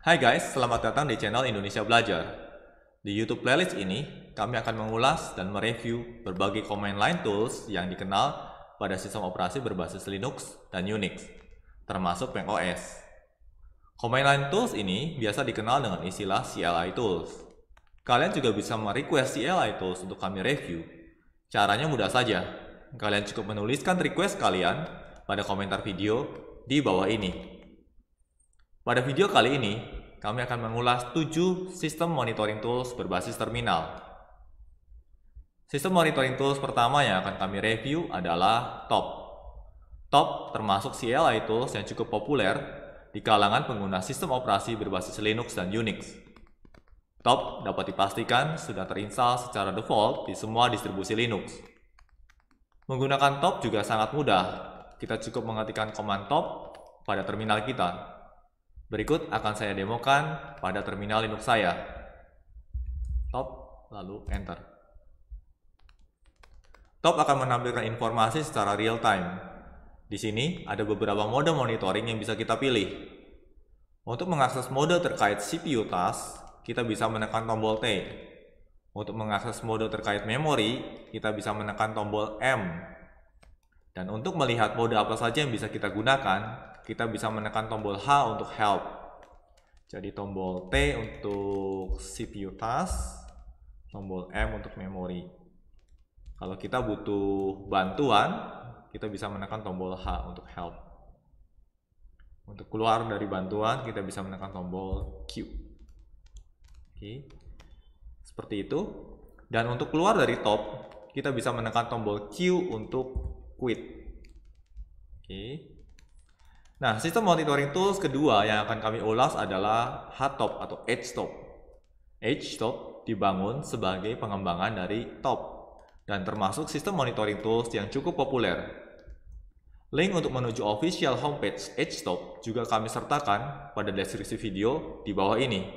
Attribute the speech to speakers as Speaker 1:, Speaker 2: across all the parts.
Speaker 1: Hai guys, selamat datang di channel Indonesia Belajar. Di YouTube playlist ini, kami akan mengulas dan mereview berbagai command line tools yang dikenal pada sistem operasi berbasis Linux dan Unix, termasuk OS. Command line tools ini biasa dikenal dengan istilah CLI tools. Kalian juga bisa merequest CLI tools untuk kami review. Caranya mudah saja. Kalian cukup menuliskan request kalian pada komentar video di bawah ini. Pada video kali ini, kami akan mengulas 7 sistem monitoring tools berbasis terminal. Sistem monitoring tools pertama yang akan kami review adalah TOP. TOP termasuk CLI tools yang cukup populer di kalangan pengguna sistem operasi berbasis Linux dan Unix. TOP dapat dipastikan sudah terinstall secara default di semua distribusi Linux. Menggunakan TOP juga sangat mudah. Kita cukup mengetikkan command TOP pada terminal kita Berikut akan saya demokan pada terminal Linux saya. Top, lalu Enter. Top akan menampilkan informasi secara real time. Di sini ada beberapa mode monitoring yang bisa kita pilih. Untuk mengakses mode terkait CPU task, kita bisa menekan tombol T. Untuk mengakses mode terkait memori, kita bisa menekan tombol M. Dan untuk melihat mode apa saja yang bisa kita gunakan, kita bisa menekan tombol H untuk help. Jadi tombol T untuk CPU task, tombol M untuk memory. Kalau kita butuh bantuan, kita bisa menekan tombol H untuk help. Untuk keluar dari bantuan, kita bisa menekan tombol Q. Oke. Seperti itu. Dan untuk keluar dari top, kita bisa menekan tombol Q untuk quit. Oke. Nah, sistem monitoring tools kedua yang akan kami ulas adalah HTOP atau Edge Top. Edge Top dibangun sebagai pengembangan dari TOP dan termasuk sistem monitoring tools yang cukup populer. Link untuk menuju official homepage Edge Top juga kami sertakan pada deskripsi video di bawah ini.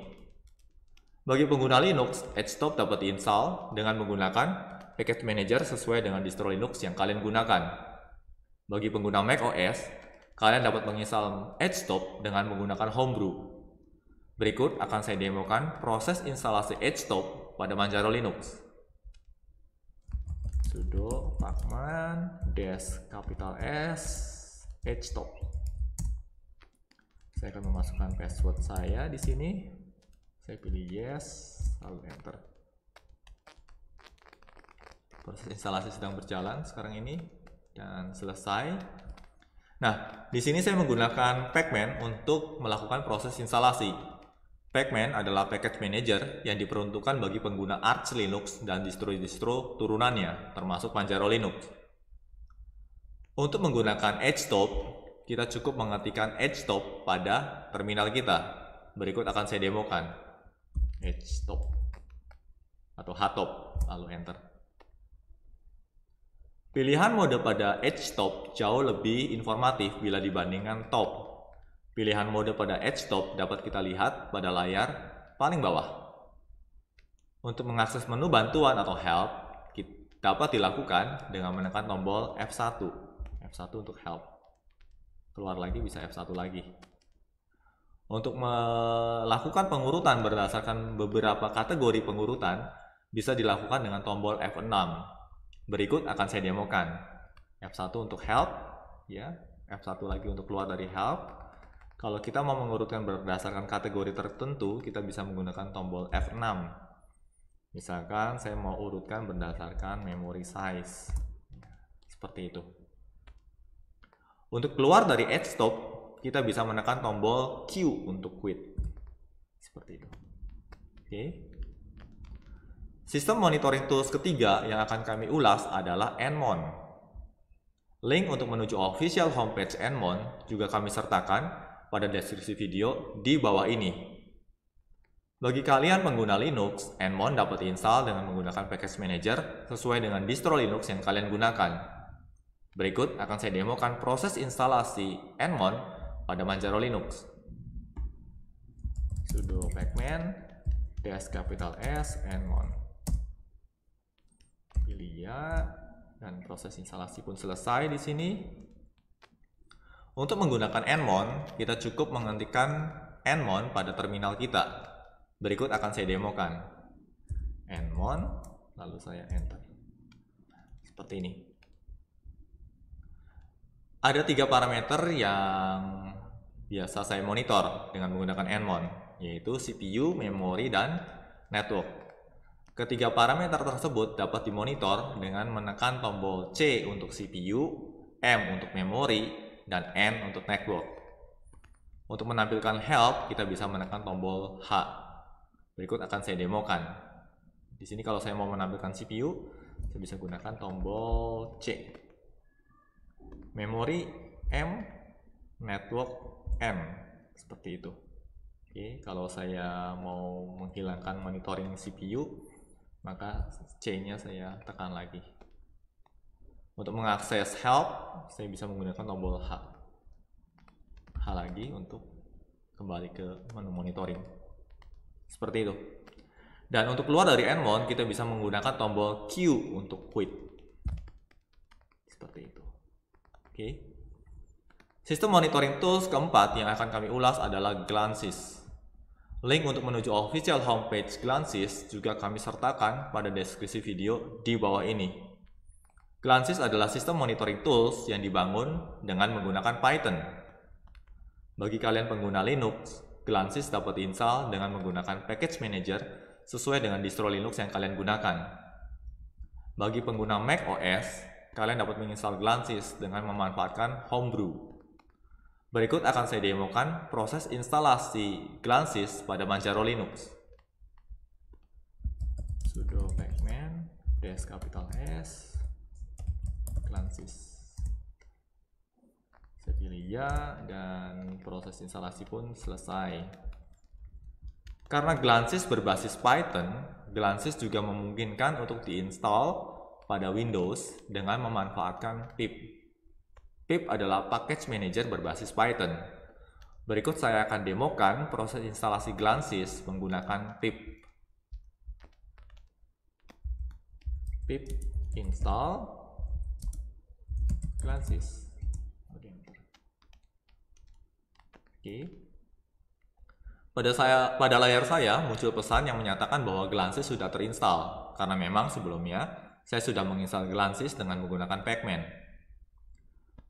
Speaker 1: Bagi pengguna Linux, Edge dapat diinstal dengan menggunakan package manager sesuai dengan distro Linux yang kalian gunakan. Bagi pengguna Mac OS, kalian dapat menginstal Top dengan menggunakan Homebrew. Berikut akan saya demokan proses instalasi Edge Top pada Manjaro Linux. sudo pacman dash capital S Edge Top. Saya akan memasukkan password saya di sini. Saya pilih yes, lalu enter. Proses instalasi sedang berjalan sekarang ini dan selesai. Nah, di sini saya menggunakan Pacman untuk melakukan proses instalasi. Pacman adalah package manager yang diperuntukkan bagi pengguna Arch Linux dan distro-distro turunannya, termasuk Manjaro Linux. Untuk menggunakan Top, kita cukup mengetikkan Top pada terminal kita. Berikut akan saya demokan. Top atau Htop, lalu enter. Pilihan mode pada edge top jauh lebih informatif bila dibandingkan top. Pilihan mode pada edge top dapat kita lihat pada layar paling bawah. Untuk mengakses menu bantuan atau help, dapat dilakukan dengan menekan tombol F1. F1 untuk help. Keluar lagi bisa F1 lagi. Untuk melakukan pengurutan berdasarkan beberapa kategori pengurutan, bisa dilakukan dengan tombol F6 Berikut akan saya demokan. F1 untuk help, ya. F1 lagi untuk keluar dari help. Kalau kita mau mengurutkan berdasarkan kategori tertentu, kita bisa menggunakan tombol F6. Misalkan saya mau urutkan berdasarkan memory size. Seperti itu. Untuk keluar dari add stop, kita bisa menekan tombol Q untuk quit. Seperti itu. Oke. Okay. Sistem monitoring tools ketiga yang akan kami ulas adalah Enmon. Link untuk menuju official homepage Enmon juga kami sertakan pada deskripsi video di bawah ini. Bagi kalian pengguna Linux, Enmon dapat diinstal dengan menggunakan Package Manager sesuai dengan distro Linux yang kalian gunakan. Berikut akan saya demokan proses instalasi Enmon pada Manjaro Linux. sudo pacman dash capital S Enmon. Filia dan proses instalasi pun selesai di sini. Untuk menggunakan Nmon, kita cukup menghentikan Nmon pada terminal kita. Berikut akan saya demokan. Nmon, lalu saya enter. Seperti ini. Ada tiga parameter yang biasa saya monitor dengan menggunakan Nmon, yaitu CPU, memori, dan network. Ketiga parameter tersebut dapat dimonitor dengan menekan tombol C untuk CPU, M untuk memori, dan N untuk network. Untuk menampilkan help, kita bisa menekan tombol H. Berikut akan saya demokan. Di sini kalau saya mau menampilkan CPU, saya bisa gunakan tombol C. Memori M, network M. seperti itu. Oke, kalau saya mau menghilangkan monitoring CPU, maka C-nya saya tekan lagi. Untuk mengakses help, saya bisa menggunakan tombol H. H lagi untuk kembali ke menu monitoring. Seperti itu. Dan untuk keluar dari Enmon, kita bisa menggunakan tombol Q untuk quit. Seperti itu. Oke. Sistem monitoring tools keempat yang akan kami ulas adalah Glances. Link untuk menuju official homepage Glansys juga kami sertakan pada deskripsi video di bawah ini. Glansys adalah sistem monitoring tools yang dibangun dengan menggunakan Python. Bagi kalian pengguna Linux, Glansys dapat install dengan menggunakan package manager sesuai dengan distro Linux yang kalian gunakan. Bagi pengguna Mac OS, kalian dapat menginstal Glansys dengan memanfaatkan Homebrew. Berikut akan saya demokan proses instalasi Glancis pada Manjaro Linux. sudo pacman S Glancis. Saya pilih ya dan proses instalasi pun selesai. Karena Glancis berbasis Python, Glancis juga memungkinkan untuk diinstal pada Windows dengan memanfaatkan pip PIP adalah package manager berbasis Python. Berikut saya akan demokan proses instalasi Glansys menggunakan pip. pip install Glansys. Oke. Pada saya pada layar saya muncul pesan yang menyatakan bahwa Glansys sudah terinstall karena memang sebelumnya saya sudah menginstal Glansys dengan menggunakan Pacman.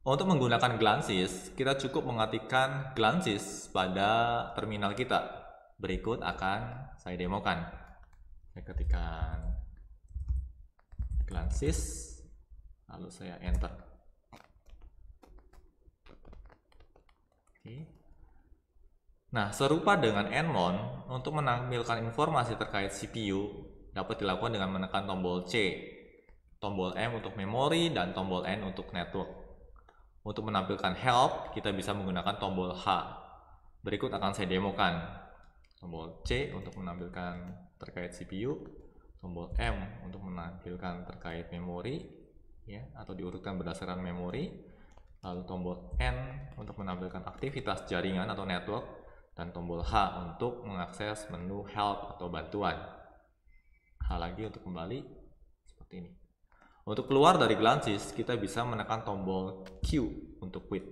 Speaker 1: Untuk menggunakan Glances, kita cukup mengatikan Glances pada terminal kita. Berikut akan saya demokan. Saya ketikkan Glances, lalu saya enter. Nah, serupa dengan Nmon, untuk menampilkan informasi terkait CPU dapat dilakukan dengan menekan tombol C, tombol M untuk memori, dan tombol N untuk network. Untuk menampilkan help, kita bisa menggunakan tombol H. Berikut akan saya demokan. Tombol C untuk menampilkan terkait CPU, tombol M untuk menampilkan terkait memori, ya, atau diurutkan berdasarkan memori, lalu tombol N untuk menampilkan aktivitas jaringan atau network, dan tombol H untuk mengakses menu help atau bantuan. H lagi untuk kembali seperti ini. Untuk keluar dari Glances, kita bisa menekan tombol Q untuk quit.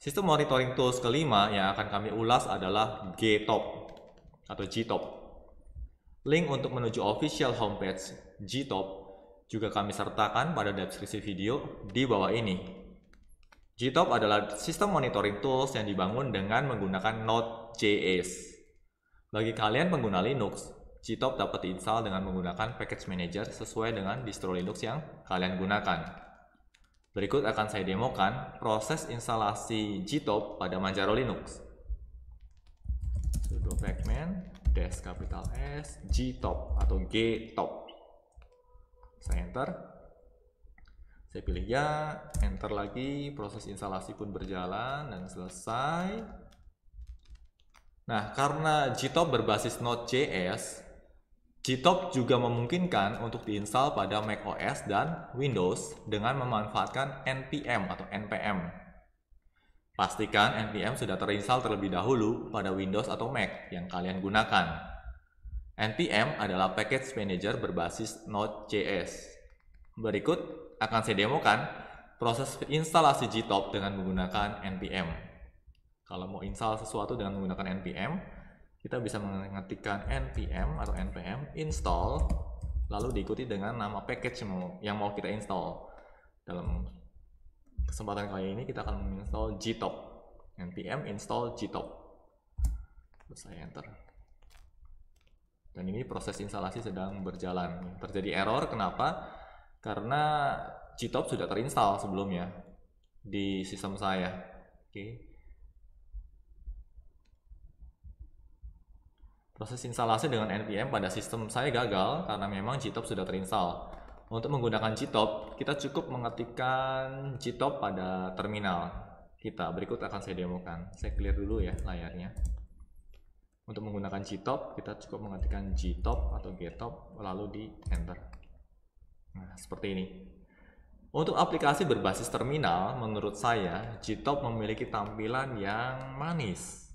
Speaker 1: Sistem monitoring tools kelima yang akan kami ulas adalah GTOP atau GTOP. Link untuk menuju official homepage GTOP juga kami sertakan pada deskripsi video di bawah ini. GTOP adalah sistem monitoring tools yang dibangun dengan menggunakan Node.js. Bagi kalian pengguna Linux, Gtop dapat diinstal dengan menggunakan package manager sesuai dengan distro Linux yang kalian gunakan. Berikut akan saya demokan proses instalasi Gtop pada Manjaro Linux. sudo pacman dash capital S Gtop atau Gtop. Saya enter. Saya pilih ya, enter lagi, proses instalasi pun berjalan dan selesai. Nah, karena Gtop berbasis Node.js, Gtop juga memungkinkan untuk diinstal pada macOS dan Windows dengan memanfaatkan npm atau npm. Pastikan npm sudah terinstal terlebih dahulu pada Windows atau Mac yang kalian gunakan. npm adalah package manager berbasis Node.js. Berikut akan saya demokan proses instalasi Gtop dengan menggunakan npm. Kalau mau install sesuatu dengan menggunakan npm, kita bisa mengetikkan npm atau npm install lalu diikuti dengan nama package yang mau, kita install dalam kesempatan kali ini kita akan menginstall gtop npm install gtop terus saya enter dan ini proses instalasi sedang berjalan terjadi error kenapa karena gtop sudah terinstall sebelumnya di sistem saya oke okay. Proses instalasi dengan NPM pada sistem saya gagal karena memang GTOP sudah terinstall. Untuk menggunakan GTOP, kita cukup mengetikkan GTOP pada terminal kita. Berikut akan saya demokan. Saya clear dulu ya layarnya. Untuk menggunakan GTOP, kita cukup mengetikkan GTOP atau GTOP lalu di enter. Nah, seperti ini. Untuk aplikasi berbasis terminal, menurut saya, GTOP memiliki tampilan yang manis.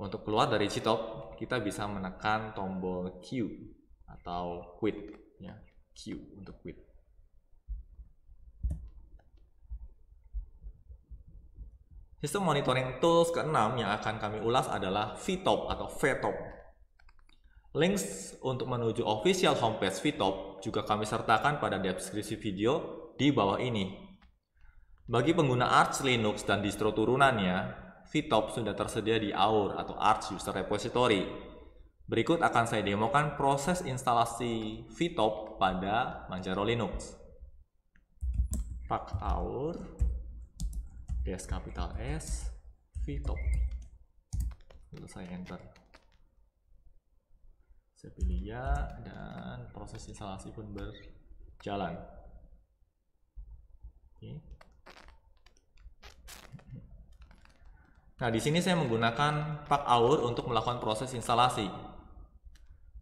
Speaker 1: Untuk keluar dari GTOP, kita bisa menekan tombol Q atau quit ya Q untuk quit Sistem monitoring tools keenam yang akan kami ulas adalah VTOP atau VTOP. Links untuk menuju official homepage VTOP juga kami sertakan pada deskripsi video di bawah ini. Bagi pengguna Arch Linux dan distro turunannya, VTOP sudah tersedia di AUR atau Arch User Repository. Berikut akan saya demokan proses instalasi VTOP pada Manjaro Linux. Pak AUR, S capital S, VTOP. Lalu saya enter. Saya pilih ya dan proses instalasi pun berjalan. Oke. Okay. Nah, di sini saya menggunakan Pak Aur untuk melakukan proses instalasi.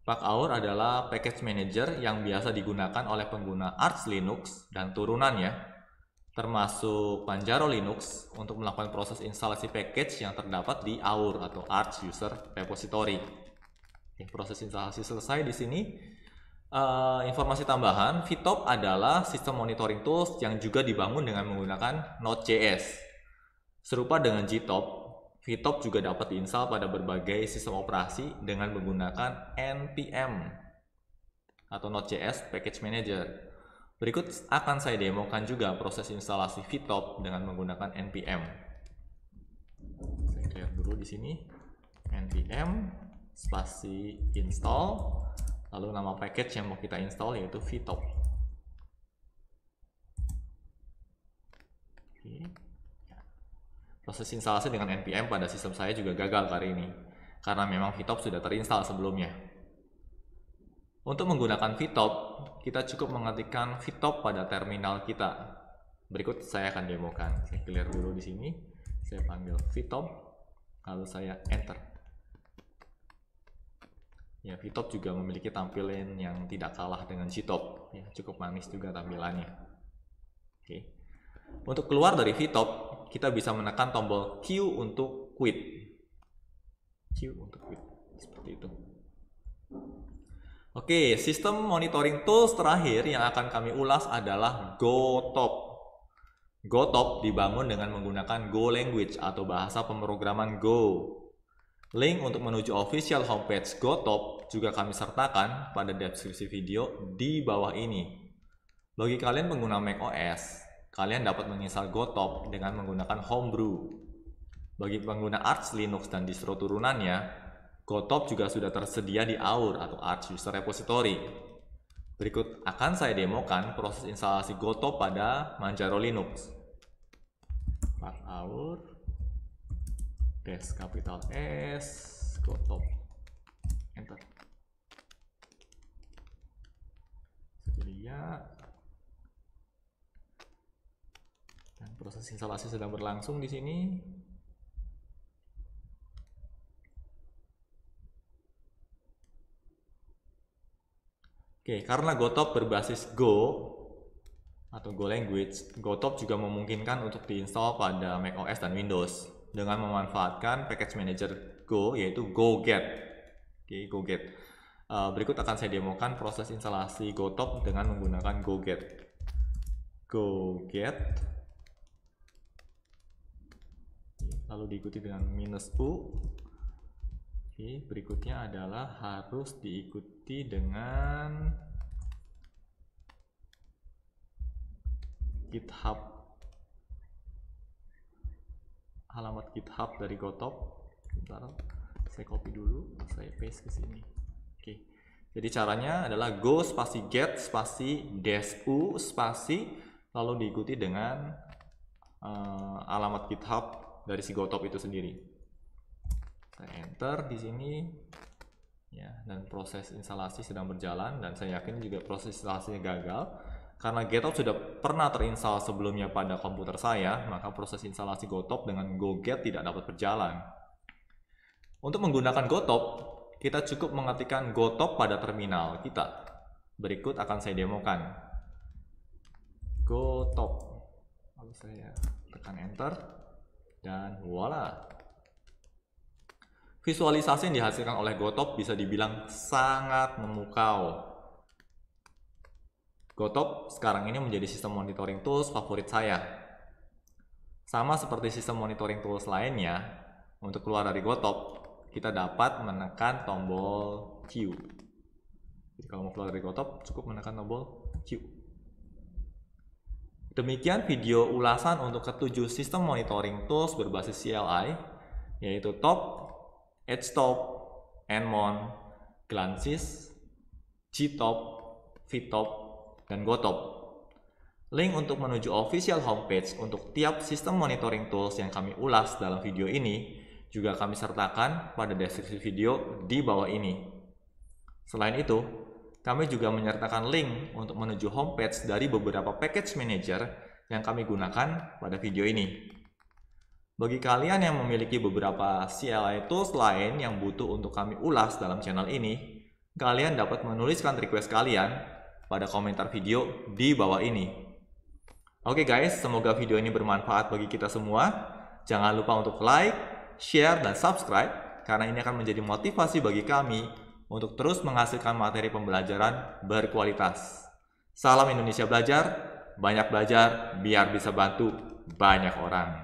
Speaker 1: Pak Aur adalah package manager yang biasa digunakan oleh pengguna Arch Linux dan turunannya, termasuk Panjaro Linux untuk melakukan proses instalasi package yang terdapat di Aur atau Arch User Repository. Oke, proses instalasi selesai di sini. Uh, informasi tambahan, VTOP adalah sistem monitoring tools yang juga dibangun dengan menggunakan Node.js. Serupa dengan GTOP, VTOP juga dapat diinstal pada berbagai sistem operasi dengan menggunakan npm atau Node.js Package Manager. Berikut akan saya demokan juga proses instalasi VTOP dengan menggunakan npm. Saya clear dulu di sini npm spasi install lalu nama package yang mau kita install yaitu VTOP. Oke. Proses instalasi dengan npm pada sistem saya juga gagal kali ini, karena memang vtop sudah terinstall sebelumnya. Untuk menggunakan vtop, kita cukup mengetikkan vtop pada terminal kita. Berikut saya akan demokan. Saya clear dulu di sini. Saya panggil vtop, lalu saya enter. Ya, vtop juga memiliki tampilan yang tidak kalah dengan CTOP. Ya, cukup manis juga tampilannya. Oke. Untuk keluar dari vtop, kita bisa menekan tombol Q untuk quit. Q untuk quit. Seperti itu. Oke, sistem monitoring tools terakhir yang akan kami ulas adalah GoTop. GoTop dibangun dengan menggunakan Go Language atau bahasa pemrograman Go. Link untuk menuju official homepage GoTop juga kami sertakan pada deskripsi video di bawah ini. Bagi kalian pengguna macOS, kalian dapat menginstal GoTop dengan menggunakan Homebrew. Bagi pengguna Arch Linux dan distro turunannya, GoTop juga sudah tersedia di AUR atau Arch User Repository. Berikut akan saya demokan proses instalasi GoTop pada Manjaro Linux. Part AUR dash capital S GoTop enter. Sedia, Dan proses instalasi sedang berlangsung di sini. Oke, karena GoTop berbasis Go atau Go Language, GoTop juga memungkinkan untuk diinstal pada macOS dan Windows dengan memanfaatkan package manager Go yaitu GoGet. Oke, GoGet. Eh, berikut akan saya demokan proses instalasi GoTop dengan menggunakan GoGet. GoGet lalu diikuti dengan minus U. Oke, berikutnya adalah harus diikuti dengan GitHub alamat GitHub dari Gotop. Bentar, saya copy dulu, saya paste ke sini. Oke. Jadi caranya adalah go spasi get spasi dash u spasi lalu diikuti dengan uh, alamat GitHub dari si GoTop itu sendiri. Saya enter di sini ya dan proses instalasi sedang berjalan dan saya yakin juga proses instalasinya gagal karena GetOp sudah pernah terinstal sebelumnya pada komputer saya, maka proses instalasi GoTop dengan GoGet tidak dapat berjalan. Untuk menggunakan GoTop, kita cukup mengetikkan GoTop pada terminal kita. Berikut akan saya demokan. GoTop. Lalu saya tekan Enter. Dan voila. Visualisasi yang dihasilkan oleh Gotop bisa dibilang sangat memukau. Gotop sekarang ini menjadi sistem monitoring tools favorit saya. Sama seperti sistem monitoring tools lainnya, untuk keluar dari Gotop, kita dapat menekan tombol Q. Jadi kalau mau keluar dari Gotop, cukup menekan tombol Q. Demikian video ulasan untuk ketujuh sistem monitoring tools berbasis CLI, yaitu TOP, HTOP, NMON, Glansis, GTOP, VTOP, dan GOTOP. Link untuk menuju official homepage untuk tiap sistem monitoring tools yang kami ulas dalam video ini juga kami sertakan pada deskripsi video di bawah ini. Selain itu, kami juga menyertakan link untuk menuju homepage dari beberapa package manager yang kami gunakan pada video ini. Bagi kalian yang memiliki beberapa CLI tools lain yang butuh untuk kami ulas dalam channel ini, kalian dapat menuliskan request kalian pada komentar video di bawah ini. Oke guys, semoga video ini bermanfaat bagi kita semua. Jangan lupa untuk like, share, dan subscribe, karena ini akan menjadi motivasi bagi kami untuk terus menghasilkan materi pembelajaran berkualitas. Salam Indonesia Belajar, banyak belajar biar bisa bantu banyak orang.